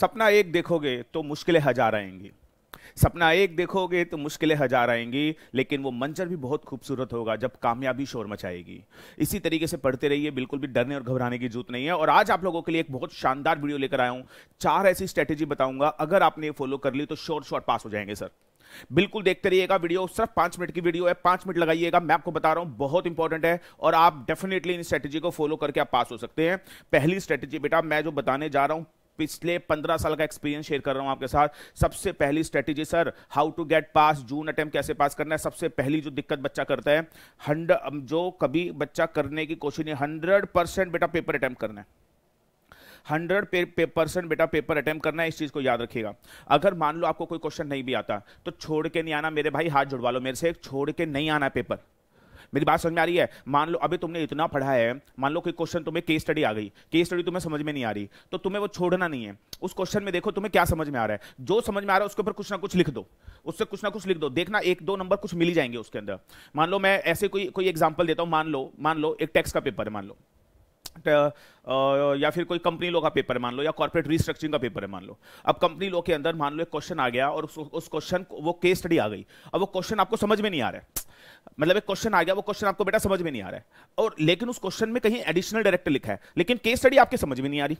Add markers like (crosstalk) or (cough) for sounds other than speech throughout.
सपना एक देखोगे तो मुश्किलें हजार आएंगी सपना एक देखोगे तो मुश्किलें हजार आएंगी लेकिन वो मंजर भी बहुत खूबसूरत होगा जब कामयाबी शोर मचाएगी इसी तरीके से पढ़ते रहिए बिल्कुल भी डरने और घबराने की जरूरत नहीं है और आज आप लोगों के लिए एक बहुत शानदार वीडियो लेकर आया हूं चार ऐसी स्ट्रैटेजी बताऊंगा अगर आपने ये फॉलो कर ली तो शोर शॉर्ट पास हो जाएंगे सर बिल्कुल देखते रहिएगा वीडियो सिर्फ पांच मिनट की वीडियो है पांच मिनट लगाइएगा मैं आपको बता रहा हूं बहुत इंपॉर्टेंट है और आप डेफिनेटली इन स्ट्रेटेजी को फॉलो करके आप पास हो सकते हैं पहली स्ट्रेटेजी बेटा मैं जो बताने जा रहा हूं पिछले पंद्रह साल का एक्सपीरियंस शेयर कर रहा हूं आपके साथ सबसे पहली strategy sir how to get pass June attempt कैसे पास करना है सबसे पहली जो दिक्कत बच्चा करता है हंड जो कभी बच्चा करने की कोशिश नहीं हंड्रेड परसेंट बेटा पेपर अटेम्प्ट करना है हंड्रेड परसेंट बेटा पेपर अटेम्प्ट करना है इस चीज़ को याद रखिएगा अगर मान लो आपको कोई क्वेश्चन नहीं भी आता तो छोड़ के नहीं आना मेरे भाई हाथ जुड़वा लो मेरे से छोड़ के नहीं आना पेपर मेरी बात समझ में आ रही है मान लो अभी तुमने इतना पढ़ा है मान लो कि क्वेश्चन तुम्हें केस स्टडी आ गई केस स्टडी तुम्हें समझ में नहीं आ रही तो तुम्हें वो छोड़ना नहीं है उस क्वेश्चन में देखो तुम्हें क्या समझ में आ रहा है जो समझ में आ रहा है उसके ऊपर कुछ ना कुछ लिख दो उससे कुछ ना कुछ लिख दो देखना एक दो नंबर कुछ मिल जाएंगे उसके अंदर मान लो मैं ऐसे कोई कोई एग्जाम्पल देता हूँ मान लो मान लो एक टैक्स का पेपर है मान लो Uh, uh, या फिर कोई कंपनी लो का पेपर मान लो या कॉर्पोरेट रिस्ट्रक्चरिंग का पेपर है मान लो अब कंपनी लो के अंदर मान लो एक क्वेश्चन आ गया और उस क्वेश्चन वो केस स्टडी आ गई अब वो क्वेश्चन आपको समझ में नहीं आ रहा है मतलब एक क्वेश्चन आ गया वो क्वेश्चन आपको बेटा समझ में नहीं आ रहा है और लेकिन उस क्वेश्चन में कहीं एडिशनल डायरेक्टर लिखा है लेकिन केस स्टडी आपके समझ में नहीं आ रही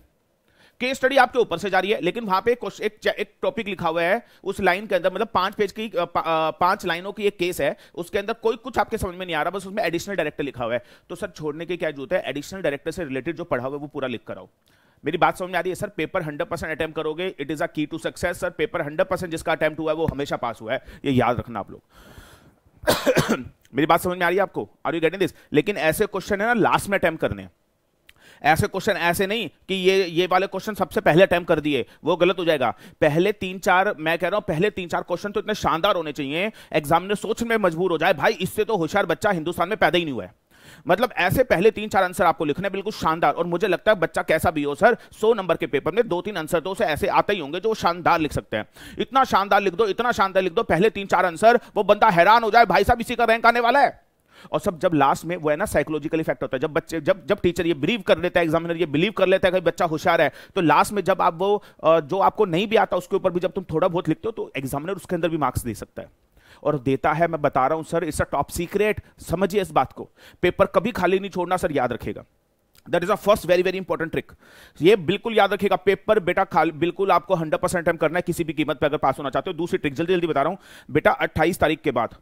केस स्टडी आपके ऊपर से जा रही है लेकिन वहां पे एक एक टॉपिक लिखा हुआ है उस लाइन के अंदर मतलब पांच पेज की पांच लाइनों की एक केस है उसके अंदर कोई कुछ आपके समझ में नहीं आ रहा बस उसमें एडिशनल डायरेक्टर लिखा हुआ है तो सर छोड़ने की क्या जूत है एडिशनल डायरेक्टर से रिलेटेड जो पढ़ा हुआ है वो पूरा लिख कराओ मेरी बात समझ में आ रही है सर पेपर 100 परसेंट अटैम्प करोगे it is a key to success sir paper 100 percent जिसका अटैम्प्ट हुआ है वो हमेशा पास हुआ है ये याद रखना आप लोग (coughs) मेरी बात समझ में आ रही है आपको आर यू गेटिंग दिस लेकिन ऐसे क्वेश्चन है ना लास्ट में अटैम्प्ट करने हैं ऐसे क्वेश्चन ऐसे नहीं कि ये ये वाले क्वेश्चन सबसे पहले अटैम्प्ट कर दिए वो गलत हो जाएगा पहले तीन चार मैं कह रहा हूं पहले तीन चार क्वेश्चन तो इतने शानदार होने चाहिए एग्जाम ने सोचने में मजबूर हो जाए भाई इससे तो होशियार बच्चा हिंदुस्तान में पैदा ही नहीं हुआ है मतलब ऐसे पहले तीन चार आंसर आपको लिखने बिल्कुल शानदार और मुझे लगता है बच्चा कैसा भी हो सर सौ नंबर के पेपर में दो तीन आंसर तो उसे ऐसे आते ही होंगे जो शानदार लिख सकते हैं इतना शानदार लिख दो इतना शानदार लिख दो पहले तीन चार आंसर वो बंदा हैरान हो जाए भाई साहब इसी का रैंक आने वाला है और सब जब लास्ट में वो है ना साइकोलॉजिकल इफेक्ट होता है जब बच्चे जब जब टीचर ये बिलीव कर लेता है एग्जामिनर ये बिलीव कर लेता है कि बच्चा होशियार है तो लास्ट में जब आप वो जो आपको नहीं भी आता उसके ऊपर भी जब तुम थोड़ा बहुत लिखते हो तो एग्जामिनर उसके अंदर भी मार्क्स दे सकता है और देता है मैं बता रहा हूं sir it's a top secret समझिए इस बात को पेपर कभी खाली नहीं छोड़ना सर याद रखेगा that is a first very very important trick ये बिल्कुल याद रखिएगा पेपर बेटा खाल बिल्कुल आपको हंड्रेड परसेंट करना है किसी भी कीमत पर अगर पास होना चाहते हो दूसरी ट्रिक जल्दी जल्दी बता रहा हूं बेटा अट्ठाईस तारीख के बाद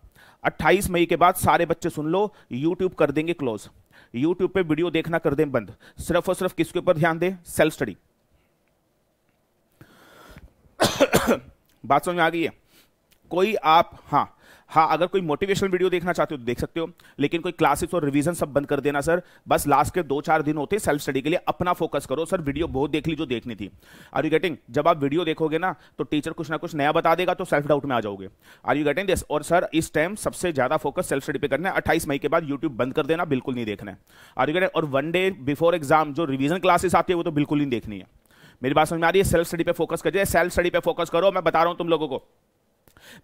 28 मई के बाद सारे बच्चे सुन लो यूट्यूब कर देंगे क्लोज यूट्यूब पे वीडियो देखना कर दें बंद सिर्फ और सिर्फ किसके ऊपर ध्यान दें सेल्फ स्टडी (coughs) बात समझ में आ गई है कोई आप हाँ हाँ अगर कोई मोटिवेशनल वीडियो देखना चाहते हो तो देख सकते हो लेकिन कोई क्लासेस और रिवीजन सब बंद कर देना सर बस लास्ट के दो चार दिन होते सेल्फ स्टडी के लिए अपना फोकस करो सर वीडियो बहुत देख ली जो देखनी थी आर यू गेटिंग जब आप वीडियो देखोगे ना तो टीचर कुछ ना कुछ नया बता देगा तो सेल्फ डाउट में आ जाओगे आर यू गेटिंग दिस और सर इस टाइम सबसे ज्यादा फोकस सेल्फ स्टडी पर करना है अट्ठाईस मई के बाद यूट्यूब बंद कर देना बिल्कुल नहीं देखना है आर यू गेटिंग और वन डे बिफोर एग्जाम जो रिविजन क्लासेस आती है वो तो बिल्कुल नहीं देखनी है मेरी बात समझ में आ रही है सेल्फ स्टडी पे फोकस करिए सेल्फ स्टडी पे फोकस करो मैं बता रहा हूँ तुम लोगों को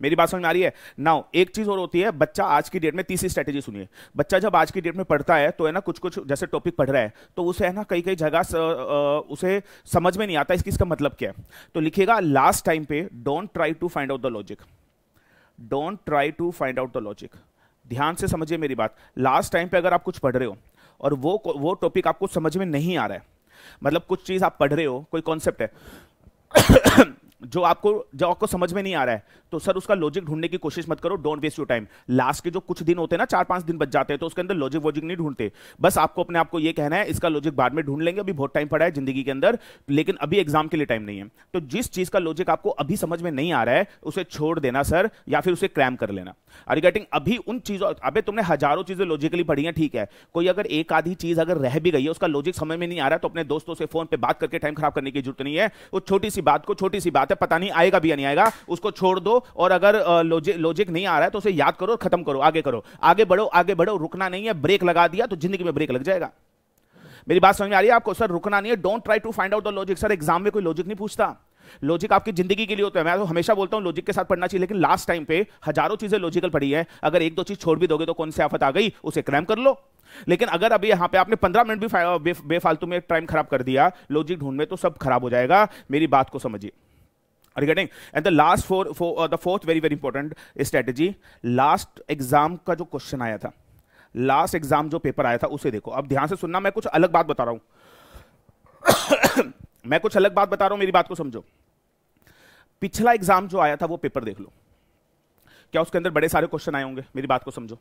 मेरी बात समझ में आ रही है नाउ एक चीज और होती है बच्चा आज की डेट में तीसरी स्ट्रेटेजी सुनिए बच्चा जब आज की डेट में पढ़ता है तो है ना कुछ कुछ जैसे टॉपिक पढ़ रहा है तो उसे है ना कई कई जगह उसे समझ में नहीं आता इसकी इसका मतलब क्या है तो लिखेगा लास्ट टाइम पे don't try to find out the logic don't try to find out the logic ध्यान से समझिए मेरी बात लास्ट टाइम पे अगर आप कुछ पढ़ रहे हो और वो वो टॉपिक आपको समझ में नहीं आ रहा है मतलब कुछ चीज आप पढ़ रहे हो कोई कॉन्सेप्ट है जो आपको जो आपको समझ में नहीं आ रहा है तो सर उसका लॉजिक ढूंढने की कोशिश मत करो don't waste your time last के जो कुछ दिन होते हैं ना चार पांच दिन बच जाते हैं तो उसके अंदर लॉजिक वॉजिक नहीं ढूंढते बस आपको अपने आपको यह कहना है इसका लॉजिक बाद में ढूंढ लेंगे अभी बहुत टाइम पड़ा है जिंदगी के अंदर लेकिन अभी एग्जाम के लिए टाइम नहीं है तो जिस चीज का लॉजिक आपको अभी समझ में नहीं आ रहा है उसे छोड़ देना सर या फिर उसे क्रैम कर लेना रिगार्डिंग अभी उन चीजों अबे तुमने हजारों चीजें लॉजिकली पढ़ी है ठीक है कोई अगर एक आधी चीज अगर रह भी गई है उसका लॉजिक समझ में नहीं आ रहा तो अपने दोस्तों से फोन पे बात करके टाइम खराब करने की जरूरत नहीं है वो छोटी सी बात को छोटी सी बात है पता नहीं आएगा भी या नहीं आएगा उसको छोड़ दो और अगर लॉजिक लॉजिक नहीं आ रहा है तो उसे याद करो खत्म करो आगे करो आगे बढ़ो आगे बढ़ो रुकना नहीं है ब्रेक लगा दिया तो जिंदगी में ब्रेक लग जाएगा मेरी बात समझ में आ रही है आपको सर रुकना नहीं है don't try to find out the logic sir exam में कोई लॉजिक नहीं पूछता लॉजिक आपकी जिंदगी के लिए होता है मैं तो हमेशा बोलता हूं लॉजिक के साथ पढ़ना चाहिए लेकिन लास्ट टाइम पे हजारों चीजें लॉजिकल पढ़ी है अगर एक दो चीज छोड़ भी दोगे तो कौन सी आफत आ गई उसे क्रैम कर लो लेकिन अगर अभी यहां पे आपने पंद्रह मिनट भी बेफालतू में टाइम खराब कर दिया लॉजिक ढूंढ में तो सब खराब हो जाएगा मेरी बात को समझिए Are you getting? And the last four, four uh, the fourth very very important uh, strategy. Last exam का जो question आया था, last exam जो paper आया था उसे देखो. अब ध्यान से सुनना मैं कुछ अलग बात बता रहा हूँ. (coughs) मैं कुछ अलग बात बता रहा हूँ मेरी बात को समझो. पिछला एग्जाम जो आया था वो पेपर देख लो. क्या उसके अंदर बड़े सारे क्वेश्चन आए होंगे मेरी बात को समझो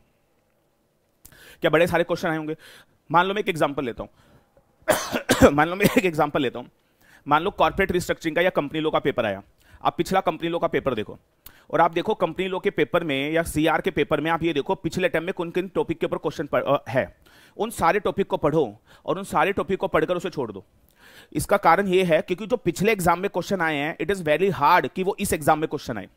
क्या बड़े सारे क्वेश्चन आए होंगे मान लो मैं एक (coughs) एग्जाम्पल लेता हूँ मान लो मैं एक एग्जाम्पल लेता हूँ मान लो कॉर्पोरेट रिस्ट्रक्चरिंग का या कंपनी लो का पेपर आया आप पिछला कंपनी लो का पेपर देखो और आप देखो कंपनी लो के पेपर में या सीआर के पेपर में आप ये देखो पिछले टाइम में कौन किन टॉपिक के ऊपर क्वेश्चन है उन सारे टॉपिक को पढ़ो और उन सारे टॉपिक को पढ़कर उसे छोड़ दो इसका कारण यह है क्योंकि जो पिछले एग्जाम में क्वेश्चन आए हैं इट इज़ वेरी हार्ड कि वो इस एग्जाम में क्वेश्चन आए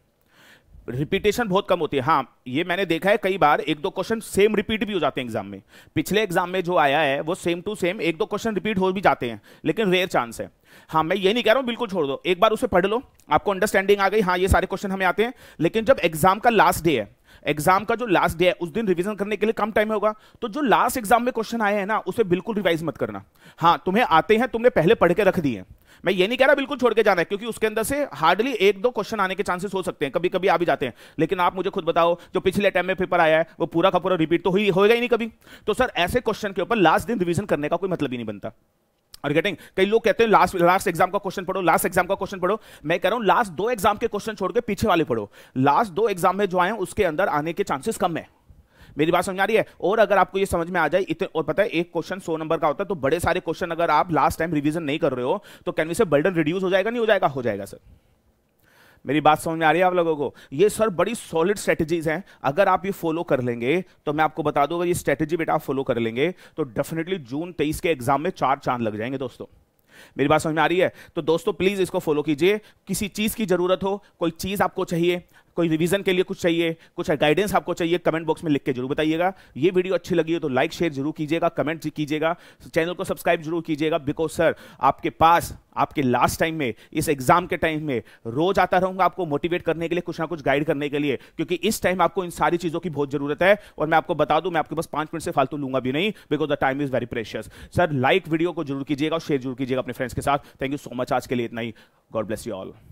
रिपीटेशन बहुत कम होती है हाँ ये मैंने देखा है कई बार एक दो क्वेश्चन सेम रिपीट भी हो जाते हैं एग्जाम में पिछले एग्जाम में जो आया है वो सेम टू सेम एक दो क्वेश्चन रिपीट हो भी जाते हैं लेकिन रेयर चांस है हाँ मैं ये नहीं कह रहा हूँ बिल्कुल छोड़ दो एक बार उसे पढ़ लो आपको अंडरस्टैंडिंग आ गई हाँ ये सारे क्वेश्चन हमें आते हैं लेकिन जब एग्जाम का लास्ट डे है एग्जाम का जो लास्ट डे है उस दिन रिवीजन करने के लिए कम टाइम होगा तो जो लास्ट एग्जाम में क्वेश्चन आए हैं ना उसे बिल्कुल रिवाइज मत करना हाँ तुम्हें आते हैं तुमने पहले पढ़ के रख दिए मैं ये नहीं कह रहा बिल्कुल छोड़ के जाना है क्योंकि उसके अंदर से हार्डली एक दो क्वेश्चन आने के चांसेस हो सकते हैं कभी कभी आ भी जाते हैं लेकिन आप मुझे खुद बताओ जो पिछले टाइम में पेपर आया है वो पूरा का पूरा रिपीट तो हुई होगा ही नहीं कभी तो सर ऐसे क्वेश्चन के ऊपर लास्ट दिन रिविजन करने का कोई मतलब ही नहीं बनता गेटिंग कई लोग कहते हैं लास्ट लास्ट एग्जाम का क्वेश्चन पढ़ो लास्ट एग्जाम का क्वेश्चन पढ़ो मैं कह रहा हूं लास्ट दो एग्जाम के क्वेश्चन छोड़ के पीछे वाले पढ़ो लास्ट दो एग्जाम में जो आए उसके अंदर आने के चांसेस कम है मेरी बात समझ आ रही है और अगर आपको ये समझ में आ जाए इतने और पता है एक क्वेश्चन सौ नंबर का होता है तो बड़े सारे क्वेश्चन अगर आप लास्ट टाइम रिवीजन नहीं कर रहे हो तो can we say burden reduce हो जाएगा नहीं हो जाएगा हो जाएगा सर मेरी बात समझ में आ रही है आप लोगों को ये सर बड़ी सॉलिड स्ट्रेटजीज हैं अगर आप ये फॉलो कर लेंगे तो मैं आपको बता दूंगा ये स्ट्रेटजी बेटा आप फॉलो कर लेंगे तो डेफिनेटली जून तेईस के एग्जाम में चार चांद लग जाएंगे दोस्तों मेरी बात समझ में आ रही है तो दोस्तों प्लीज इसको फॉलो कीजिए किसी चीज की जरूरत हो कोई चीज आपको चाहिए कोई रिवीजन के लिए कुछ चाहिए कुछ गाइडेंस आपको चाहिए कमेंट बॉक्स में लिख के जरूर बताइएगा ये वीडियो अच्छी लगी हो तो लाइक शेयर जरूर कीजिएगा कमेंट कीजिएगा चैनल को सब्सक्राइब जरूर कीजिएगा बिकॉज सर आपके पास आपके लास्ट टाइम में इस एग्जाम के टाइम में रोज आता रहूंगा आपको मोटिवेट करने के लिए कुछ ना कुछ गाइड करने के लिए क्योंकि इस टाइम आपको इन सारी चीजों की बहुत जरूरत है और मैं आपको बता दूं मैं आपके पास पांच मिनट से फालतू लूंगा भी नहीं because the time is very precious sir like video को जरूर कीजिएगा और शेयर जरूर कीजिएगा अपने फ्रेंड्स के साथ थैंक यू सो मच आज के लिए इतना ही गॉड ब्लेस यू ऑल